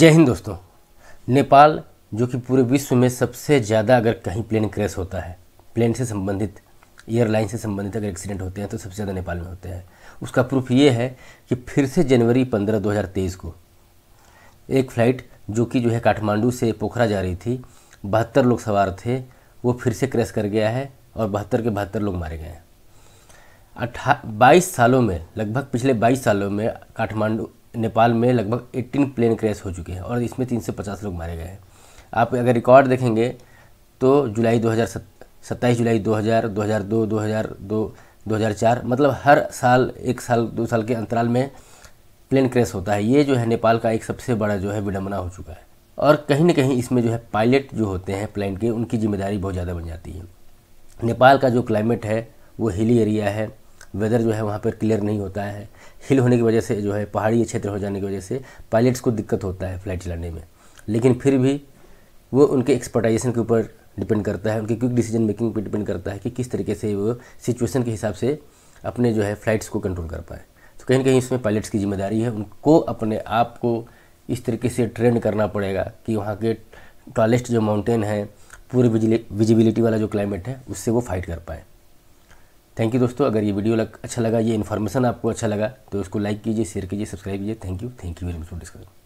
जय हिंद दोस्तों नेपाल जो कि पूरे विश्व में सबसे ज़्यादा अगर कहीं प्लेन क्रैश होता है प्लेन से संबंधित एयरलाइन से संबंधित अगर एक्सीडेंट होते हैं तो सबसे ज़्यादा नेपाल में होते हैं उसका प्रूफ ये है कि फिर से जनवरी पंद्रह दो को एक फ़्लाइट जो कि जो है काठमांडू से पोखरा जा रही थी बहत्तर लोग सवार थे वो फिर से क्रैश कर गया है और बहत्तर के बहत्तर लोग मारे गए हैं अट्ठा बाईस सालों में लगभग पिछले बाईस सालों में काठमांडू नेपाल में लगभग 18 प्लेन क्रैश हो चुके हैं और इसमें 350 लोग मारे गए हैं आप अगर रिकॉर्ड देखेंगे तो जुलाई 2027 जुलाई 2000 2002 2002 2004 मतलब हर साल एक साल दो साल के अंतराल में प्लेन क्रैश होता है ये जो है नेपाल का एक सबसे बड़ा जो है विडम्बना हो चुका है और कहीं ना कहीं इसमें जो है पायलट जो होते हैं प्लेन के उनकी जिम्मेदारी बहुत ज़्यादा बन जाती है नेपाल का जो क्लाइमेट है वो हिली एरिया है वेदर जो है वहाँ पर क्लियर नहीं होता है हिल होने की वजह से जो है पहाड़ी क्षेत्र हो जाने की वजह से पायलट्स को दिक्कत होता है फ्लाइट चलाने में लेकिन फिर भी वो उनके एक्सपर्टाइजेशन के ऊपर डिपेंड करता है उनकी क्विक डिसीजन मेकिंग पे डिपेंड करता है कि किस तरीके से वो सिचुएशन के हिसाब से अपने जो है फ्लाइट्स को कंट्रोल कर पाए तो कहीं ना कहीं इसमें पायलट्स की जिम्मेदारी है उनको अपने आप को इस तरीके से ट्रेंड करना पड़ेगा कि वहाँ के टॉलेस्ट जो माउंटेन है पूरे विजिबिलिटी वाला जो क्लाइमेट है उससे वो फाइट कर पाए थैंक यू दोस्तों अगर ये वीडियो लग, अच्छा लगा ये इन्फॉर्मेशन आपको अच्छा लगा तो इसको लाइक कीजिए शेयर कीजिए सब्सक्राइब कीजिए thank you thank you very much for discussing